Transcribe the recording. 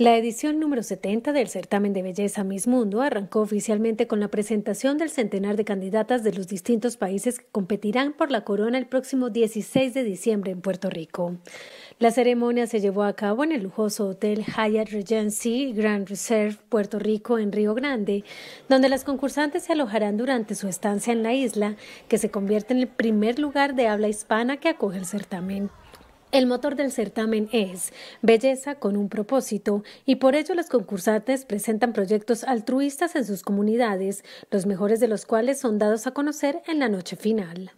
La edición número 70 del certamen de belleza Miss Mundo arrancó oficialmente con la presentación del centenar de candidatas de los distintos países que competirán por la corona el próximo 16 de diciembre en Puerto Rico. La ceremonia se llevó a cabo en el lujoso hotel Hyatt Regency Grand Reserve Puerto Rico en Río Grande, donde las concursantes se alojarán durante su estancia en la isla, que se convierte en el primer lugar de habla hispana que acoge el certamen. El motor del certamen es belleza con un propósito y por ello los concursantes presentan proyectos altruistas en sus comunidades, los mejores de los cuales son dados a conocer en la noche final.